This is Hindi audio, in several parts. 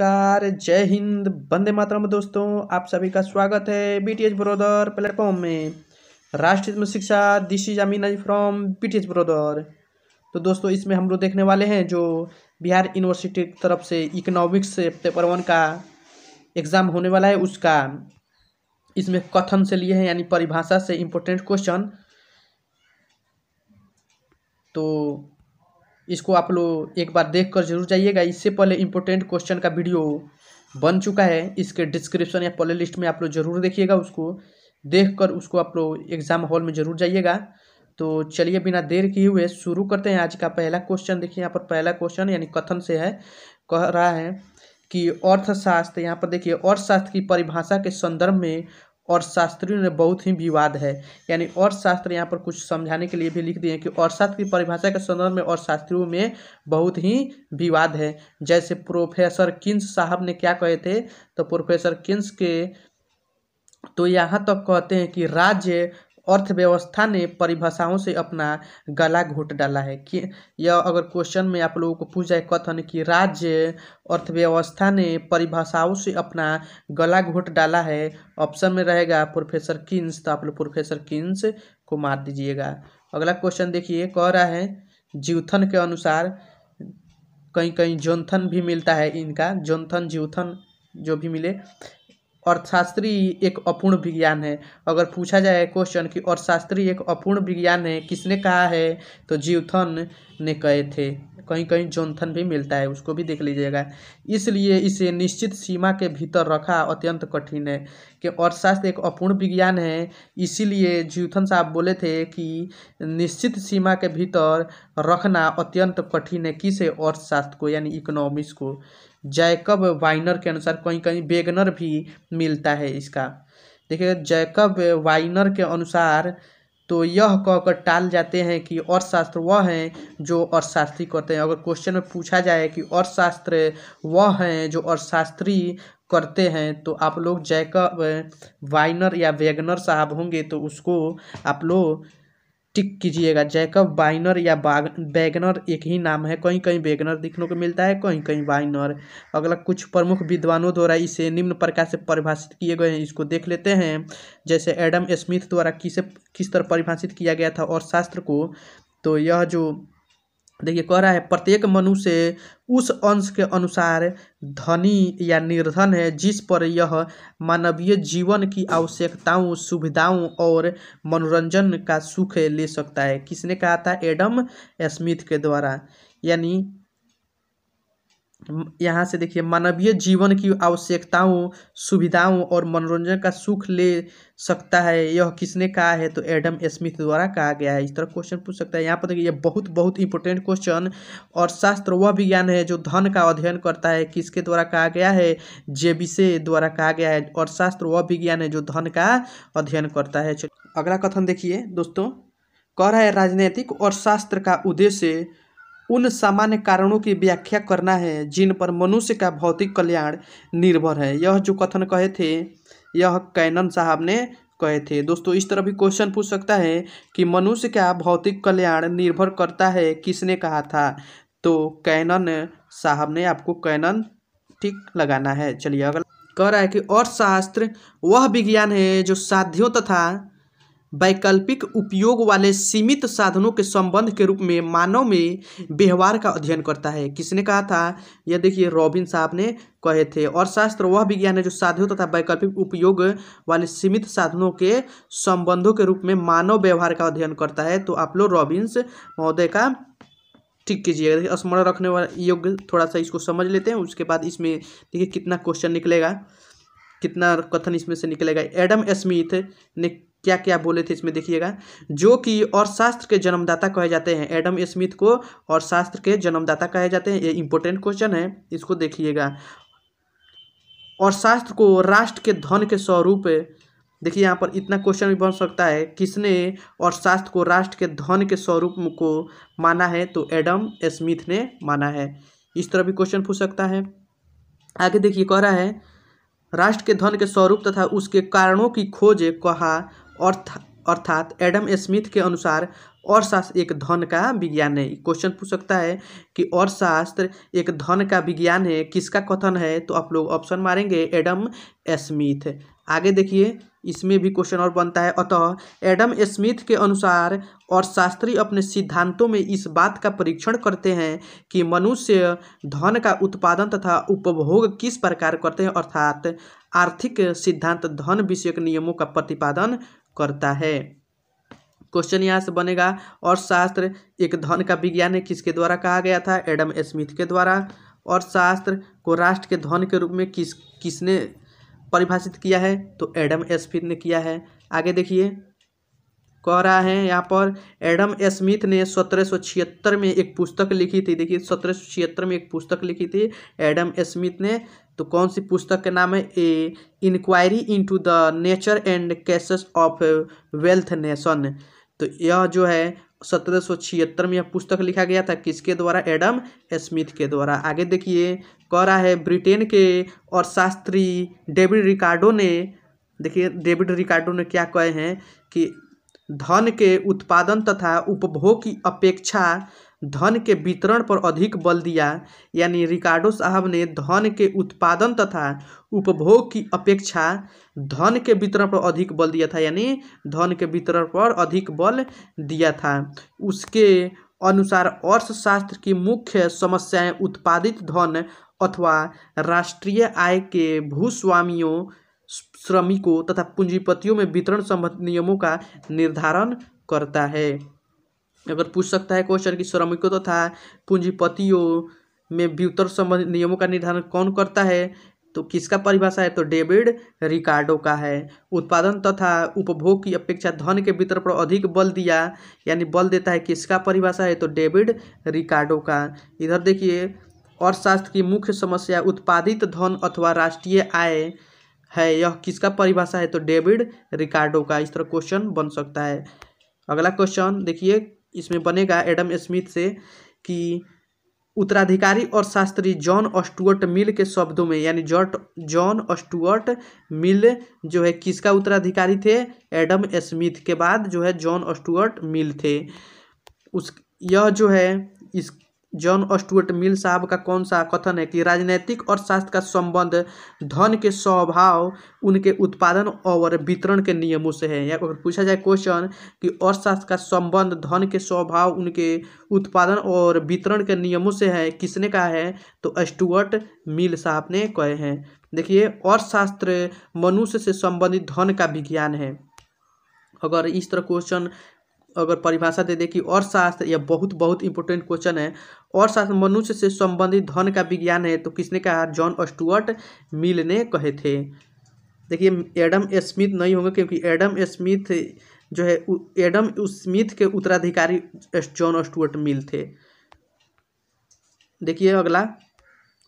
नमस्कार जय हिंद बंदे मातरम दोस्तों आप सभी का स्वागत है बीटीएच ब्रोदर प्लेटफॉर्म में राष्ट्रीय शिक्षा दिस इज अमीन अजी फ्रॉम बीटीएच ब्रोदर तो दोस्तों इसमें हम लोग देखने वाले हैं जो बिहार यूनिवर्सिटी की तरफ से इकोनॉमिक्स पेपर वन का एग्ज़ाम होने वाला है उसका इसमें कथन से लिए हैं यानी परिभाषा से इम्पोर्टेंट क्वेश्चन तो इसको आप लोग एक बार देख कर जरूर जाइएगा इससे पहले इंपॉर्टेंट क्वेश्चन का वीडियो बन चुका है इसके डिस्क्रिप्शन या प्ले लिस्ट में आप लोग जरूर देखिएगा उसको देख कर उसको आप लोग एग्ज़ाम हॉल में जरूर जाइएगा तो चलिए बिना देर किए हुए शुरू करते हैं आज का पहला क्वेश्चन देखिए यहाँ पर पहला क्वेश्चन यानी कथन से है कह रहा है कि अर्थशास्त्र यहाँ पर देखिए अर्थशास्त्र की परिभाषा के संदर्भ में अर्थशास्त्रियों ने बहुत ही विवाद है यानी अर्थशास्त्र यहाँ पर कुछ समझाने के लिए भी लिख दिए हैं कि अर्थशास्त्र की परिभाषा के संदर्भ में अर्थशास्त्रियों में बहुत ही विवाद है जैसे प्रोफेसर किन्स साहब ने क्या कहे थे तो प्रोफेसर किन्स के तो यहाँ तक कहते हैं कि राज्य अर्थव्यवस्था ने परिभाषाओं से अपना गला घोट डाला है कि यह अगर क्वेश्चन में आप लोगों को पूछ जाए कथन कि राज्य अर्थव्यवस्था ने परिभाषाओं से अपना गला घोट डाला है ऑप्शन में रहेगा प्रोफेसर किन्स तो आप लोग प्रोफेसर किन्स को मार दीजिएगा अगला क्वेश्चन देखिए कह रहा है जीवथन के अनुसार कहीं कहीं जोनथन भी मिलता है इनका जोनथन जीवथन जो भी मिले अर्थशास्त्री एक अपूर्ण विज्ञान है अगर पूछा जाए क्वेश्चन कि अर्थशास्त्री एक अपूर्ण विज्ञान है किसने कहा है तो जीवथन ने कहे थे कहीं कहीं जोनथन भी मिलता है उसको भी देख लीजिएगा इसलिए इसे निश्चित सीमा के भीतर रखा अत्यंत कठिन है कि अर्थशास्त्र एक अपूर्ण विज्ञान है इसीलिए जीवथन साहब बोले थे कि निश्चित सीमा के भीतर रखना अत्यंत कठिन है किसे अर्थशास्त्र को यानी इकोनॉमिक्स को जैकब वाइनर के अनुसार कहीं कहीं वेगनर भी मिलता है इसका देखिए जैकब वाइनर के अनुसार तो यह कहकर टाल जाते हैं कि अर्थशास्त्र वह हैं जो अर्थशास्त्री करते हैं अगर क्वेश्चन में पूछा जाए कि अर्थशास्त्र वह हैं जो अर्थशास्त्री करते हैं तो आप लोग जैकब वाइनर या वेगनर साहब होंगे तो उसको आप लोग टिक कीजिएगा जैकब बाइनर या बैगनर एक ही नाम है कहीं कहीं बैगनर देखने को मिलता है कहीं कहीं बाइनर अगला कुछ प्रमुख विद्वानों द्वारा इसे निम्न प्रकार से परिभाषित किए गए हैं इसको देख लेते हैं जैसे एडम स्मिथ द्वारा किसे किस तरह परिभाषित किया गया था और शास्त्र को तो यह जो देखिए कह रहा है प्रत्येक मनुष्य उस अंश के अनुसार धनी या निर्धन है जिस पर यह मानवीय जीवन की आवश्यकताओं सुविधाओं और मनोरंजन का सुख ले सकता है किसने कहा था एडम स्मिथ के द्वारा यानी यहाँ से देखिए मानवीय जीवन की आवश्यकताओं सुविधाओं और मनोरंजन का सुख ले सकता है यह किसने कहा है तो एडम स्मिथ द्वारा कहा गया है इस तरह क्वेश्चन पूछ सकता है यहाँ पर देखिए यह बहुत बहुत इंपॉर्टेंट क्वेश्चन और शास्त्र वह विज्ञान है जो धन का अध्ययन करता है किसके द्वारा कहा गया है जेबिसे द्वारा कहा गया है और शास्त्र वह विज्ञान है जो धन का अध्ययन करता है अगला कथन देखिए दोस्तों कह रहा है राजनीतिक और शास्त्र का उद्देश्य उन सामान्य कारणों की व्याख्या करना है जिन पर मनुष्य का भौतिक कल्याण निर्भर है यह जो कथन कहे थे यह कैनन साहब ने कहे थे दोस्तों इस तरह भी क्वेश्चन पूछ सकता है कि मनुष्य का भौतिक कल्याण निर्भर करता है किसने कहा था तो कैनन साहब ने आपको कैनन ठीक लगाना है चलिए अगला कह रहा है कि अर्थशास्त्र वह विज्ञान है जो साध्यों तथा वैकल्पिक उपयोग वाले सीमित साधनों के संबंध के रूप में मानव में व्यवहार का अध्ययन करता है किसने कहा था यह देखिए रॉबिन साहब ने कहे थे और शास्त्र वह विज्ञान है जो साधनों तथा वैकल्पिक उपयोग वाले सीमित साधनों के संबंधों के रूप में मानव व्यवहार का अध्ययन करता है तो आप लोग रॉबिन्स महोदय का ठीक कीजिएगा स्मरण रखने वाला योग्य थोड़ा सा इसको समझ लेते हैं उसके बाद इसमें देखिए कितना क्वेश्चन निकलेगा कितना कथन इसमें से निकलेगा एडम स्मिथ ने क्या क्या बोले थे इसमें देखिएगा जो कि और शास्त्र के जन्मदाता कहे जाते हैं एडम स्मिथ को और शास्त्र के जन्मदाता कहे जाते हैं ये इंपॉर्टेंट क्वेश्चन है इसको देखिएगा और शास्त्र को राष्ट्र के धन के स्वरूप देखिए यहाँ पर इतना क्वेश्चन भी बन सकता है किसने और शास्त्र को राष्ट्र के धन के स्वरूप को माना है तो एडम स्मिथ ने माना है इस तरह भी क्वेश्चन पूछ सकता है आगे देखिए कह रहा है राष्ट्र के धन के स्वरूप तथा उसके कारणों की खोज कहा अर्थ अर्थात एडम स्मिथ के अनुसार अर्थशास्त्र एक धन का विज्ञान है क्वेश्चन पूछ सकता है कि अर्थशास्त्र एक धन का विज्ञान है किसका कथन है तो आप लोग ऑप्शन मारेंगे एडम स्मिथ आगे देखिए इसमें भी क्वेश्चन और बनता है अतः एडम स्मिथ के अनुसार और शास्त्री अपने सिद्धांतों में इस बात का परीक्षण करते हैं कि मनुष्य धन का उत्पादन तथा उपभोग किस प्रकार करते हैं अर्थात आर्थिक सिद्धांत धन विषयक नियमों का प्रतिपादन करता है क्वेश्चन यहाँ से बनेगा अर्थशास्त्र एक धन का विज्ञान है किसके द्वारा कहा गया था एडम स्मिथ के द्वारा अर्थशास्त्र को राष्ट्र के धन के रूप में किस किसने परिभाषित किया है तो एडम स्मिथ ने किया है आगे देखिए कह रहा है यहाँ पर एडम स्मिथ ने सत्रह में एक पुस्तक लिखी थी देखिए सत्रह में एक पुस्तक लिखी थी एडम स्मिथ ने तो कौन सी पुस्तक का नाम है a inquiry into the nature and causes of wealth nation तो यह जो है सत्रह में यह पुस्तक लिखा गया था किसके द्वारा एडम स्मिथ के द्वारा आगे देखिए कह रहा है ब्रिटेन के और शास्त्री डेविड रिकार्डो ने देखिए डेविड रिकार्डो ने क्या कहे हैं कि धन के उत्पादन तथा उपभोग की अपेक्षा धन के वितरण पर अधिक बल दिया यानी रिकार्डो साहब ने धन के उत्पादन तथा उपभोग की अपेक्षा धन के वितरण पर अधिक बल दिया था यानी धन के वितरण पर अधिक बल दिया था उसके अनुसार अर्थशास्त्र की मुख्य समस्याएं उत्पादित धन अथवा राष्ट्रीय आय के भूस्वामियों श्रमिकों तथा पूंजीपतियों में वितरण संबंध नियमों का निर्धारण करता है अगर पूछ सकता है क्वेश्चन कि श्रमिकों तथा पूंजीपतियों में वितरण संबंधी नियमों का निर्धारण कौन करता है तो किसका परिभाषा है तो डेविड रिकार्डो का है उत्पादन तथा उपभोग की अपेक्षा धन के वितरण पर अधिक बल दिया यानी बल देता है किसका परिभाषा है तो डेविड रिकार्डो का इधर देखिए अर्थशास्त्र की मुख्य समस्या उत्पादित धन अथवा राष्ट्रीय आय है यह किसका परिभाषा है तो डेविड रिकार्डो का इस तरह क्वेश्चन बन सकता है अगला क्वेश्चन देखिए इसमें बनेगा एडम स्मिथ से कि उत्तराधिकारी और शास्त्री जॉन ऑस्टुअर्ट मिल के शब्दों में यानी जॉट जॉन ऑस्टुअर्ट मिल जो है किसका उत्तराधिकारी थे एडम स्मिथ के बाद जो है जॉन ऑस्टुअर्ट मिल थे उस यह जो है इस जॉन स्टुअर्ट मिल साहब का कौन सा कथन है कि राजनैतिक और शास्त्र का संबंध धन के स्वभाव उनके उत्पादन और वितरण के नियमों से है या अगर पूछा जाए क्वेश्चन कि अर्थशास्त्र का संबंध धन के स्वभाव उनके उत्पादन और वितरण के नियमों से है किसने कहा है तो स्टुअर्ट मिल साहब ने कहे हैं देखिए अर्थशास्त्र मनुष्य से संबंधित धन का विज्ञान है अगर इस तरह क्वेश्चन अगर परिभाषा दे दे कि अर्थशास्त्र यह बहुत बहुत इंपॉर्टेंट क्वेश्चन है अर्थशास्त्र मनुष्य से संबंधित धन का विज्ञान है तो किसने कहा जॉन स्टुअर्ट मिल ने कहे थे देखिए एडम स्मिथ नहीं होंगे क्योंकि एडम स्मिथ जो है एडम स्मिथ के उत्तराधिकारी जॉन स्टुअर्ट मिल थे देखिए अगला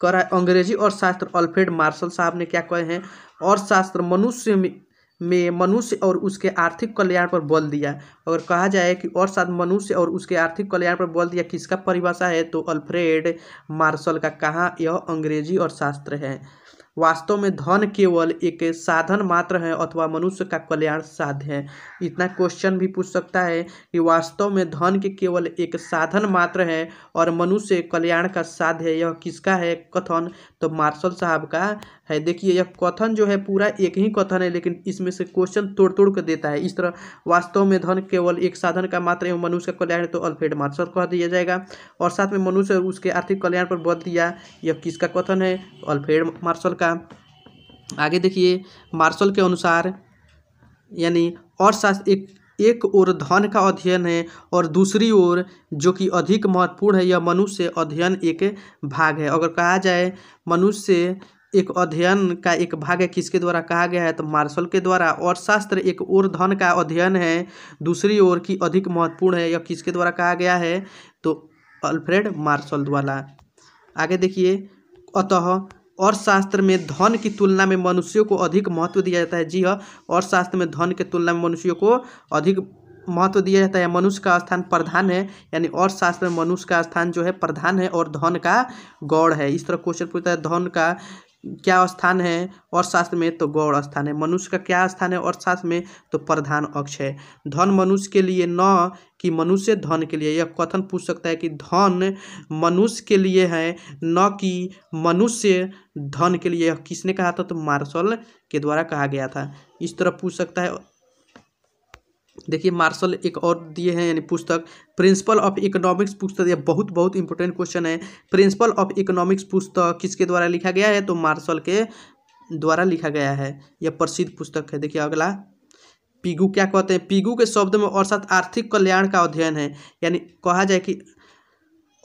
कर अंग्रेजी अर्थशास्त्र अल्फ्रेड मार्शल साहब ने क्या कहे हैं अर्थशास्त्र मनुष्य में मनुष्य और उसके आर्थिक कल्याण पर बल दिया अगर कहा जाए कि और साथ मनुष्य और उसके आर्थिक कल्याण पर बल दिया किसका परिभाषा है तो अल्फ्रेड मार्शल का कहा यह अंग्रेजी और शास्त्र है वास्तव में धन केवल एक साधन मात्र है अथवा मनुष्य का कल्याण साध्य है इतना क्वेश्चन भी पूछ सकता है कि वास्तव में धन के केवल एक साधन मात्र है और मनुष्य कल्याण का साध्य है यह किसका है कथन तो मार्शल साहब का है देखिए यह कथन जो है पूरा एक ही कथन है लेकिन इसमें से क्वेश्चन तोड़ तोड़ कर देता है इस तरह वास्तव में धन केवल एक साधन का मात्र एवं मनुष्य का कल्याण तो अल्फ्रेड मार्शल कह दिया जाएगा और साथ में मनुष्य और उसके आर्थिक कल्याण पर बल दिया यह किसका कथन है अल्फेड अल्फ्रेड मार्शल का आगे देखिए मार्शल के अनुसार यानी और अर्थशास्त्र एक एक ओर धन का अध्ययन है और दूसरी ओर जो कि अधिक महत्वपूर्ण है यह मनुष्य अध्ययन एक भाग है अगर कहा जाए मनुष्य एक अध्ययन का एक भाग है किसके द्वारा कहा गया है तो मार्शल के द्वारा और शास्त्र एक और धन का अध्ययन है दूसरी ओर की अधिक महत्वपूर्ण है या किसके द्वारा कहा गया है तो अल्फ्रेड मार्शल द्वारा आगे देखिए अतः अर्थशास्त्र में धन की तुलना में मनुष्यों को अधिक महत्व दिया जाता है जी हाँ अर्थशास्त्र में धन की तुलना में मनुष्यों को अधिक महत्व दिया जाता है मनुष्य का स्थान प्रधान है यानी अर्थशास्त्र में मनुष्य का स्थान जो है प्रधान है और धन का गौड़ है इस तरह क्वेश्चन पूछता है धन का क्या स्थान है अर्थशास्त्र में तो गौड़ स्थान है मनुष्य का क्या स्थान है अर्थशास्त्र में तो प्रधान अक्ष है धन मनुष्य के लिए न कि मनुष्य धन के लिए यह कथन पूछ सकता है कि धन मनुष्य के लिए है न कि मनुष्य धन के लिए किसने कहा था तो मार्शल के द्वारा कहा गया था इस तरह पूछ सकता है देखिए मार्शल एक और दिए हैं यानी पुस्तक प्रिंसिपल ऑफ इकोनॉमिक्स पुस्तक यह बहुत बहुत इंपॉर्टेंट क्वेश्चन है प्रिंसिपल ऑफ इकोनॉमिक्स पुस्तक किसके द्वारा लिखा गया है तो मार्शल के द्वारा लिखा गया है यह प्रसिद्ध पुस्तक है देखिए अगला पिगू क्या कहते हैं पिगू के शब्द में अर्थात आर्थिक कल्याण का अध्ययन है यानी कहा जाए कि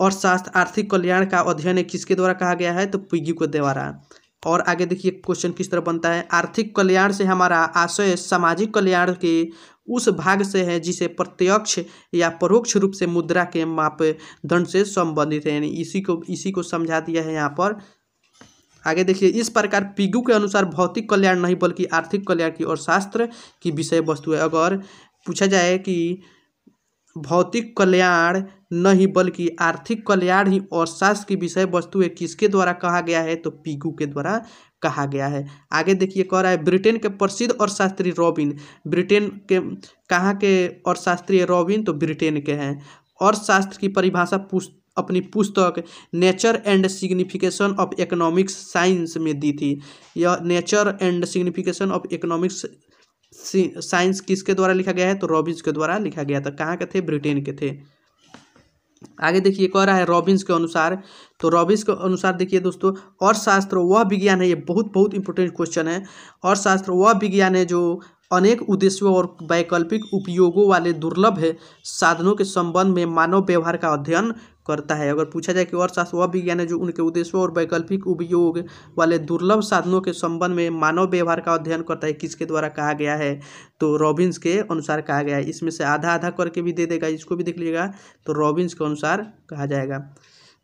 अर्थशास्त्र आर्थिक कल्याण का अध्ययन है किसके द्वारा कहा गया है तो पिगू के द्वारा और आगे देखिए क्वेश्चन किस तरह बनता है आर्थिक कल्याण से हमारा आशय सामाजिक कल्याण के उस भाग से है जिसे प्रत्यक्ष या परोक्ष रूप से मुद्रा के मापदंड से संबंधित है यानी इसी को इसी को समझा दिया है यहाँ पर आगे देखिए इस प्रकार पिगू के अनुसार भौतिक कल्याण नहीं बल्कि आर्थिक कल्याण की और शास्त्र की विषय वस्तु है अगर पूछा जाए कि भौतिक कल्याण नहीं बल्कि आर्थिक कल्याण ही और शास्त्र की विषय वस्तु है किसके द्वारा कहा गया है तो पिगू के द्वारा कहा गया है आगे देखिए कह रहा है ब्रिटेन के प्रसिद्ध और शास्त्रीय रॉबिन ब्रिटेन के कहाँ के और शास्त्रीय रॉबिन तो ब्रिटेन के हैं और शास्त्र की परिभाषा पुस्त अपनी पुस्तक nature and signification of economics science में दी थी यह nature and signification of economics science किसके द्वारा लिखा गया है तो रॉबिन्स के द्वारा लिखा गया था कहाँ के थे ब्रिटेन के थे आगे देखिए कह रहा है रॉबिन्स के अनुसार तो रॉबिन्स के अनुसार देखिए दोस्तों अर्थशास्त्र वह विज्ञान है ये बहुत बहुत इंपॉर्टेंट क्वेश्चन है अर्थशास्त्र वह विज्ञान है जो अनेक उद्देश्यों और वैकल्पिक उपयोगों वाले दुर्लभ है साधनों के संबंध में मानव व्यवहार का अध्ययन करता है अगर पूछा जाए कि अर्थशास्त्र वह विज्ञान है जो उनके उद्देश्यों और वैकल्पिक उपयोग वाले दुर्लभ साधनों के संबंध में मानव व्यवहार का अध्ययन करता है किसके द्वारा कहा गया है तो रॉबिन्स के अनुसार कहा गया है इसमें से आधा आधा करके भी दे देगा इसको भी देख लीजिएगा तो रॉबिन्स के अनुसार कहा जाएगा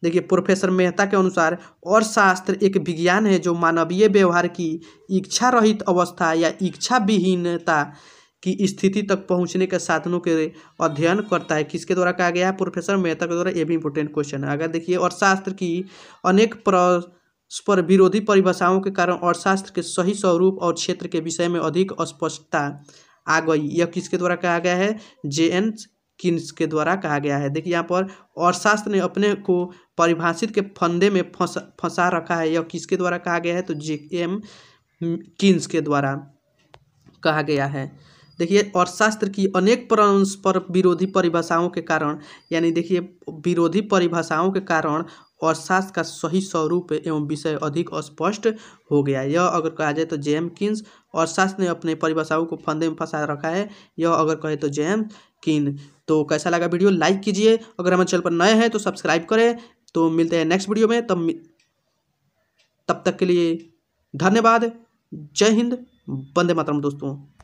देखिए प्रोफेसर मेहता के अनुसार और शास्त्र एक विज्ञान है जो मानवीय व्यवहार की इच्छा रहित अवस्था या इच्छा विहीनता की स्थिति तक पहुंचने के साधनों के अध्ययन करता है किसके द्वारा कहा गया है प्रोफेसर मेहता के द्वारा ये भी इंपॉर्टेंट क्वेश्चन है अगर देखिए अर्थशास्त्र की अनेक परस्पर विरोधी परिभाषाओं के कारण अर्थशास्त्र के सही स्वरूप और क्षेत्र के विषय में अधिक स्पष्टता आ गई यह किसके द्वारा कहा गया है जे एन किसके द्वारा कहा गया है देखिए यहाँ पर और शास्त्र ने अपने को परिभाषित के फंदे में फंसा फंसा रखा है यह किसके द्वारा कहा गया है तो जे एम किन्स के द्वारा कहा गया है देखिए और शास्त्र की अनेक परस्पर विरोधी परिभाषाओं के कारण यानी देखिए विरोधी परिभाषाओं के कारण और शास्त्र का सही स्वरूप एवं विषय अधिक स्पष्ट हो गया यह अगर कहा जाए तो जेम किन्स और शास्त्र ने अपने परिभाषाओं को फंदे में फंसा रखा है यह अगर कहे तो जेम किन तो कैसा लगा वीडियो लाइक कीजिए अगर हमारे चैनल पर नए हैं तो सब्सक्राइब करें तो मिलते हैं नेक्स्ट वीडियो में तब तब तक के लिए धन्यवाद जय हिंद वंदे मातरम दोस्तों